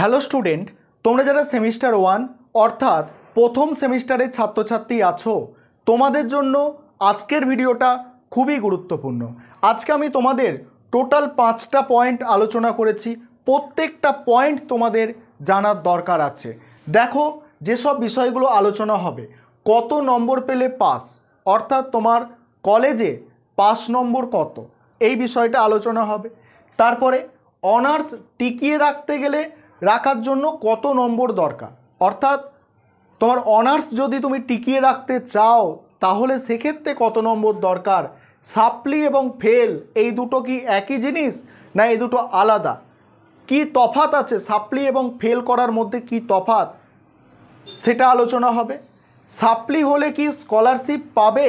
hello student তোমরা যারা semester one অর্থাৎ প্রথম সেমিস্টারের ছাত্রছাত্রী আছো তোমাদের জন্য আজকের ভিডিওটা খুবই গুরুত্বপূর্ণ আজকে আমি তোমাদের টোটাল পাঁচটা পয়েন্ট আলোচনা করেছি প্রত্যেকটা পয়েন্ট তোমাদের জানার দরকার আছে দেখো যেসব বিষয়গুলো আলোচনা হবে কত নম্বর পেলে পাস অর্থাৎ তোমার কলেজে পাস নম্বর কত এই বিষয়টা আলোচনা হবে তারপরে অনার্স টিকিয়ে রাখতে গেলে রাখার জন্য কত নম্বর দরকার অর্থাৎ তোমার অনার্স যদি তুমি টিকিয়ে রাখতে চাও তাহলে সেক্ষেত্রে কত নম্বর দরকার সাপ্লি এবং ফেল এই দুটো কি একই জিনিস না এই দুটো আলাদা কি তফাত আছে সাপ্লি এবং ফেল করার মধ্যে কি তফাত সেটা আলোচনা হবে সাপ্লি হলে কি স্কলারশিপ পাবে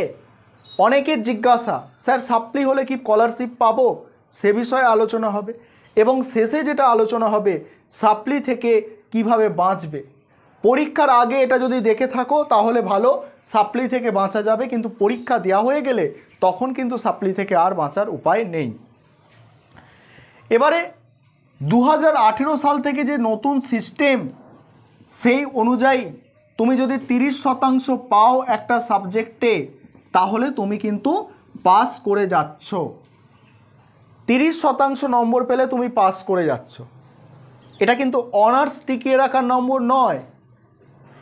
অনেকের জিজ্ঞাসা স্যার সাপ্লি হলে কি স্কলারশিপ পাবো সে বিষয়ে আলোচনা হবে এবং শেষে যেটা আলোচনা হবে সাপ্লি থেকে কিভাবে বাঁচবে পরীক্ষার আগে এটা যদি দেখে থাকো তাহলে ভালো সাপ্লি থেকে বাঁচা যাবে কিন্তু পরীক্ষা দেওয়া হয়ে গেলে তখন কিন্তু সাপ্লি থেকে আর বাঁচার উপায় নেই এবারে দু সাল থেকে যে নতুন সিস্টেম সেই অনুযায়ী তুমি যদি 30 শতাংশ পাও একটা সাবজেক্টে তাহলে তুমি কিন্তু পাস করে যাচ্ছ তিরিশ শতাংশ নম্বর পেলে তুমি পাস করে যাচ্ছ এটা কিন্তু অনার্স টিকিয়ে রাখার নম্বর নয়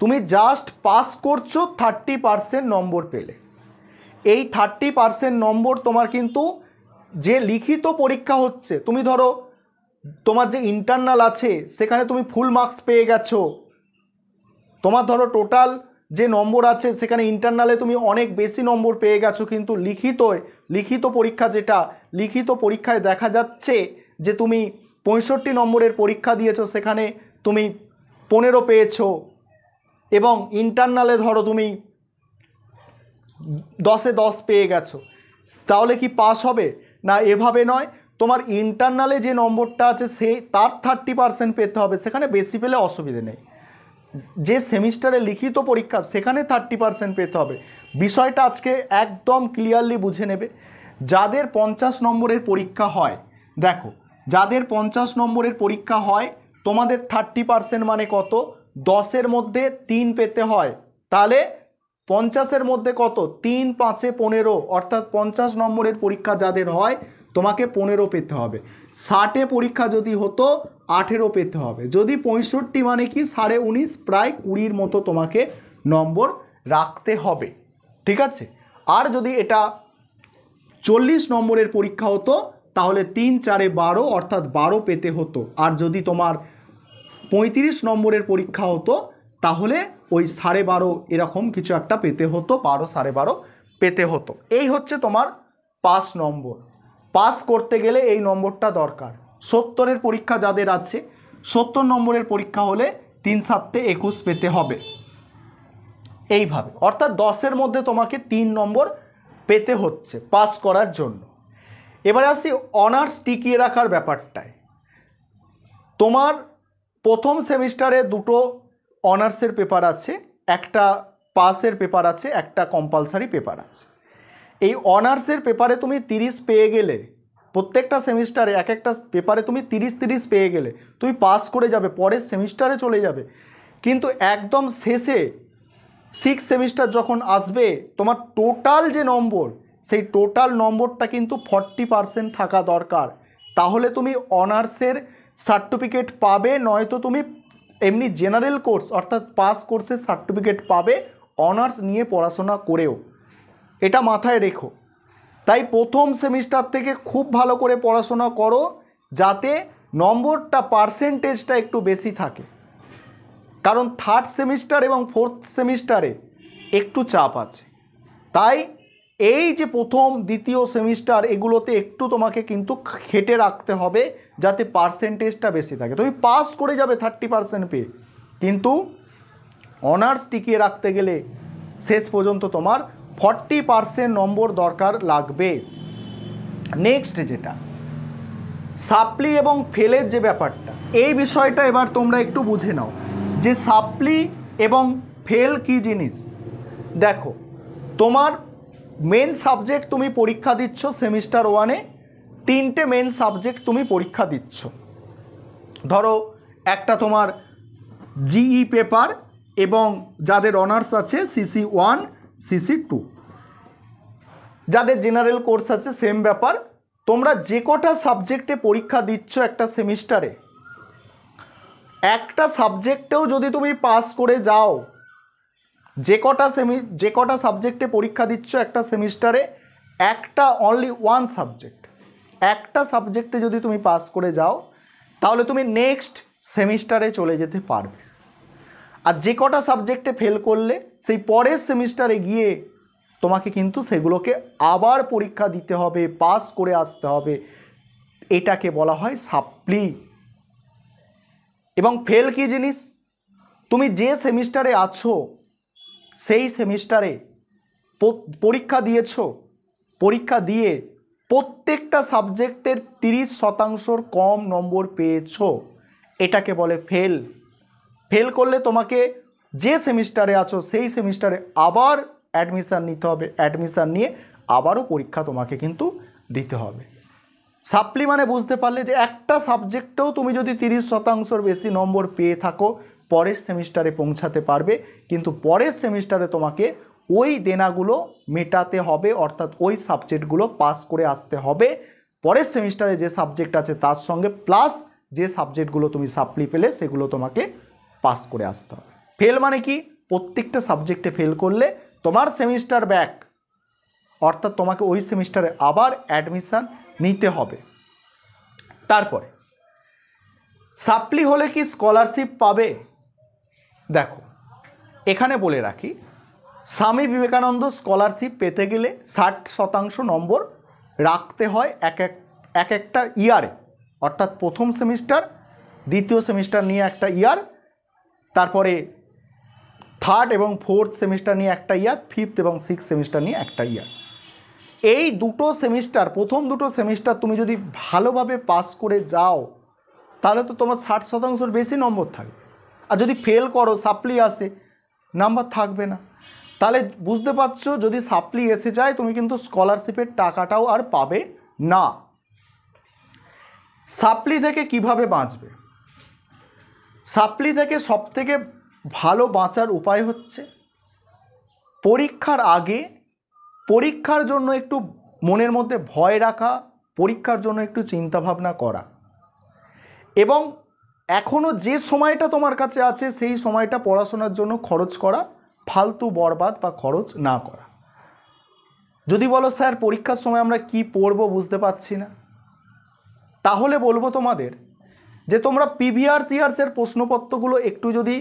তুমি জাস্ট পাস করছো থার্টি পারসেন্ট নম্বর পেলে এই থার্টি পারসেন্ট নম্বর তোমার কিন্তু যে লিখিত পরীক্ষা হচ্ছে তুমি ধরো তোমার যে ইন্টারনাল আছে সেখানে তুমি ফুল মার্কস পেয়ে গেছো তোমার ধরো টোটাল যে নম্বর আছে সেখানে ইন্টারনালে তুমি অনেক বেশি নম্বর পেয়ে গেছো কিন্তু লিখিত লিখিত পরীক্ষা যেটা লিখিত পরীক্ষায় দেখা যাচ্ছে যে তুমি পঁয়ষট্টি নম্বরের পরীক্ষা দিয়েছো সেখানে তুমি পনেরো পেয়েছো এবং ইন্টারনালে ধরো তুমি দশে দশ পেয়ে গেছো তাহলে কি পাস হবে না এভাবে নয় তোমার ইন্টারনালে যে নম্বরটা আছে সে তার থার্টি পারসেন্ট পেতে হবে সেখানে বেশি পেলে অসুবিধে নেই যে সেমিস্টারে লিখিত পরীক্ষা সেখানে থার্টি পারসেন্ট পেতে হবে বিষয়টা আজকে একদম ক্লিয়ারলি বুঝে নেবে যাদের পঞ্চাশ নম্বরের পরীক্ষা হয় দেখো যাদের পঞ্চাশ নম্বরের পরীক্ষা হয় তোমাদের থার্টি পার্সেন্ট মানে কত দশের মধ্যে তিন পেতে হয় তাহলে পঞ্চাশের মধ্যে কত তিন পাঁচে পনেরো অর্থাৎ পঞ্চাশ নম্বরের পরীক্ষা যাদের হয় তোমাকে পনেরো পেতে হবে ষাটে পরীক্ষা যদি হতো আঠেরো পেতে হবে যদি পঁয়ষট্টি মানে কি সাড়ে উনিশ প্রায় কুড়ির মতো তোমাকে নম্বর রাখতে হবে ঠিক আছে আর যদি এটা চল্লিশ নম্বরের পরীক্ষা হতো তাহলে তিন চারে বারো অর্থাৎ বারো পেতে হতো আর যদি তোমার পঁয়ত্রিশ নম্বরের পরীক্ষা হতো তাহলে ওই সাড়ে বারো এরকম কিছু একটা পেতে হতো বারো সাড়ে বারো পেতে হতো এই হচ্ছে তোমার পাস নম্বর পাস করতে গেলে এই নম্বরটা দরকার সত্তরের পরীক্ষা যাদের আছে সত্তর নম্বরের পরীক্ষা হলে তিন সাতটে একুশ পেতে হবে এইভাবে অর্থাৎ দশের মধ্যে তোমাকে তিন নম্বর পেতে হচ্ছে পাস করার জন্য এবারে আসি অনার্স টিকিয়ে রাখার ব্যাপারটায় তোমার প্রথম সেমিস্টারে দুটো অনার্সের পেপার আছে একটা পাসের পেপার আছে একটা কম্পালসারি পেপার আছে এই অনার্সের পেপারে তুমি তিরিশ পেয়ে গেলে প্রত্যেকটা সেমিস্টারে এক একটা পেপারে তুমি তিরিশ তিরিশ পেয়ে গেলে তুমি পাস করে যাবে পরের সেমিস্টারে চলে যাবে কিন্তু একদম শেষে সিক্স সেমিস্টার যখন আসবে তোমার টোটাল যে নম্বর সেই টোটাল নম্বরটা কিন্তু ফর্টি পারসেন্ট থাকা দরকার তাহলে তুমি অনার্সের সার্টিফিকেট পাবে নয়তো তুমি এমনি জেনারেল কোর্স অর্থাৎ পাস কোর্সের সার্টিফিকেট পাবে অনার্স নিয়ে পড়াশোনা করেও এটা মাথায় রেখো তাই প্রথম সেমিস্টার থেকে খুব ভালো করে পড়াশোনা করো যাতে নম্বরটা পার্সেন্টেজটা একটু বেশি থাকে কারণ থার্ড সেমিস্টার এবং ফোর্থ সেমিস্টারে একটু চাপ আছে তাই এই যে প্রথম দ্বিতীয় সেমিস্টার এগুলোতে একটু তোমাকে কিন্তু খেটে রাখতে হবে যাতে পার্সেন্টেজটা বেশি থাকে তুমি পাস করে যাবে থার্টি পার্সেন্ট পেয়ে কিন্তু অনার্স টিকিয়ে রাখতে গেলে শেষ পর্যন্ত তোমার ফর্টি পার্সেন্ট নম্বর দরকার লাগবে নেক্সট যেটা সাপ্লি এবং ফেলের যে ব্যাপারটা এই বিষয়টা এবার তোমরা একটু বুঝে নাও যে সাপ্লি এবং ফেল কি জিনিস দেখো তোমার মেন সাবজেক্ট তুমি পরীক্ষা দিচ্ছ সেমিস্টার ওয়ানে তিনটে মেন সাবজেক্ট তুমি পরীক্ষা দিচ্ছ ধরো একটা তোমার জিই পেপার e এবং যাদের অনার্স আছে সিসি ওয়ান সিসি টু যাদের জেনারেল কোর্স আছে সেম ব্যাপার তোমরা যে কটা সাবজেক্টে পরীক্ষা দিচ্ছ একটা সেমিস্টারে একটা সাবজেক্টেও যদি তুমি পাস করে যাও যে কটা সেমি যে কটা সাবজেক্টে পরীক্ষা দিচ্ছ একটা সেমিস্টারে একটা অনলি ওয়ান সাবজেক্ট একটা সাবজেক্টে যদি তুমি পাস করে যাও তাহলে তুমি নেক্সট সেমিস্টারে চলে যেতে পারবে আর যে কটা সাবজেক্টে ফেল করলে সেই পরের সেমিস্টারে গিয়ে তোমাকে কিন্তু সেগুলোকে আবার পরীক্ষা দিতে হবে পাস করে আসতে হবে এটাকে বলা হয় সাপ্লি এবং ফেল কি জিনিস তুমি যে সেমিস্টারে আছো সেই সেমিস্টারে পরীক্ষা দিয়েছ পরীক্ষা দিয়ে প্রত্যেকটা সাবজেক্টের তিরিশ শতাংশর কম নম্বর পেয়েছ এটাকে বলে ফেল ফেল করলে তোমাকে যে সেমিস্টারে আছো সেই সেমিস্টারে আবার অ্যাডমিশান নিতে হবে অ্যাডমিশান নিয়ে আবারও পরীক্ষা তোমাকে কিন্তু দিতে হবে সাপ্লি মানে বুঝতে পারলে যে একটা সাবজেক্টেও তুমি যদি তিরিশ শতাংশর বেশি নম্বর পেয়ে থাকো পরের সেমিস্টারে পৌঁছাতে পারবে কিন্তু পরের সেমিস্টারে তোমাকে ওই দেনাগুলো মেটাতে হবে অর্থাৎ ওই সাবজেক্টগুলো পাস করে আসতে হবে পরের সেমিস্টারে যে সাবজেক্ট আছে তার সঙ্গে প্লাস যে সাবজেক্টগুলো তুমি সাপ্লি পেলে সেগুলো তোমাকে পাস করে আসতে হবে ফেল মানে কি প্রত্যেকটা সাবজেক্টে ফেল করলে তোমার সেমিস্টার ব্যাক অর্থাৎ তোমাকে ওই সেমিস্টারে আবার অ্যাডমিশান নিতে হবে তারপরে সাপ্লি হলে কি স্কলারশিপ পাবে দেখো এখানে বলে রাখি স্বামী বিবেকানন্দ স্কলারশিপ পেতে গেলে ষাট শতাংশ নম্বর রাখতে হয় এক এক এক একটা ইয়ারে অর্থাৎ প্রথম সেমিস্টার দ্বিতীয় সেমিস্টার নিয়ে একটা ইয়ার তারপরে থার্ড এবং ফোর্থ সেমিস্টার নিয়ে একটা ইয়ার ফিফথ এবং সিক্স সেমিস্টার নিয়ে একটা ইয়ার এই দুটো সেমিস্টার প্রথম দুটো সেমিস্টার তুমি যদি ভালোভাবে পাস করে যাও তাহলে তো তোমার ষাট শতাংশর বেশি নম্বর থাকবে আর যদি ফেল করো সাপ্লি আসে নাম্বার থাকবে না তাহলে বুঝতে পারছো যদি সাপ্লি এসে যায় তুমি কিন্তু স্কলারশিপের টাকাটাও আর পাবে না সাপ্লি থেকে কিভাবে বাঁচবে সাপ্লি থেকে সবথেকে ভালো বাঁচার উপায় হচ্ছে পরীক্ষার আগে পরীক্ষার জন্য একটু মনের মধ্যে ভয় রাখা পরীক্ষার জন্য একটু চিন্তাভাবনা করা এবং এখনও যে সময়টা তোমার কাছে আছে সেই সময়টা পড়াশোনার জন্য খরচ করা ফালতু বরবাদ বা খরচ না করা যদি বলো স্যার পরীক্ষার সময় আমরা কি পড়ব বুঝতে পারছি না তাহলে বলবো তোমাদের যে তোমরা পিভিআর সিআরসের প্রশ্নপত্রগুলো একটু যদি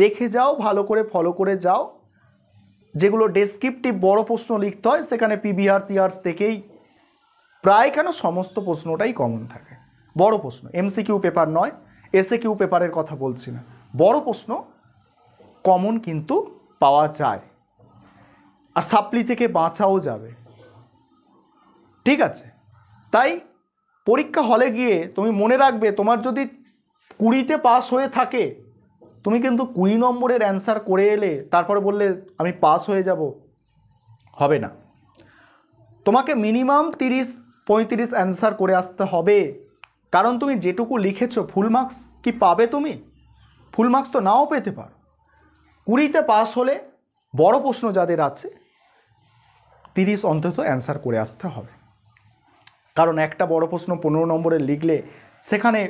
দেখে যাও ভালো করে ফলো করে যাও যেগুলো ডেসক্রিপটিভ বড় প্রশ্ন লিখতে হয় সেখানে পিবিআর সিআরস থেকেই প্রায় কেন সমস্ত প্রশ্নটাই কমন থাকে বড় প্রশ্ন এমসিকিউ পেপার নয় এসে কিউ পেপারের কথা বলছি না বড় প্রশ্ন কমন কিন্তু পাওয়া যায় আর সাপ্লি থেকে বাঁচাও যাবে ঠিক আছে তাই পরীক্ষা হলে গিয়ে তুমি মনে রাখবে তোমার যদি কুড়িতে পাস হয়ে থাকে তুমি কিন্তু কুড়ি নম্বরের অ্যান্সার করে এলে তারপরে বললে আমি পাস হয়ে যাব হবে না তোমাকে মিনিমাম তিরিশ পঁয়ত্রিশ অ্যান্সার করে আসতে হবে কারণ তুমি যেটুকু লিখেছো ফুল মার্কস কি পাবে তুমি ফুল মার্কস তো নাও পেতে পারো কুড়িতে পাস হলে বড় প্রশ্ন যাদের আছে তিরিশ অন্তত অ্যান্সার করে আসতে হবে কারণ একটা বড় প্রশ্ন পনেরো নম্বরে লিখলে সেখানে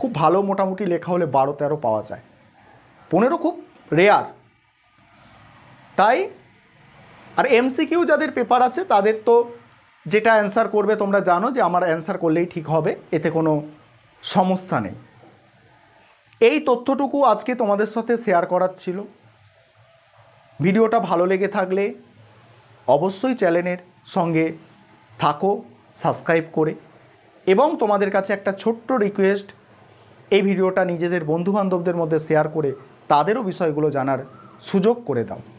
খুব ভালো মোটামুটি লেখা হলে বারো তেরো পাওয়া যায় পনেরো খুব রেয়ার তাই আর এমসিকিউ যাদের পেপার আছে তাদের তো যেটা অ্যান্সার করবে তোমরা জানো যে আমার অ্যান্সার করলেই ঠিক হবে এতে কোনো সমস্যা নেই এই তথ্যটুকু আজকে তোমাদের সাথে শেয়ার করার ছিল ভিডিওটা ভালো লেগে থাকলে অবশ্যই চ্যানেলের সঙ্গে থাকো সাবস্ক্রাইব করে এবং তোমাদের কাছে একটা ছোট্ট রিকোয়েস্ট এই ভিডিওটা নিজেদের বন্ধুবান্ধবদের মধ্যে শেয়ার করে তাদেরও বিষয়গুলো জানার সুযোগ করে দাও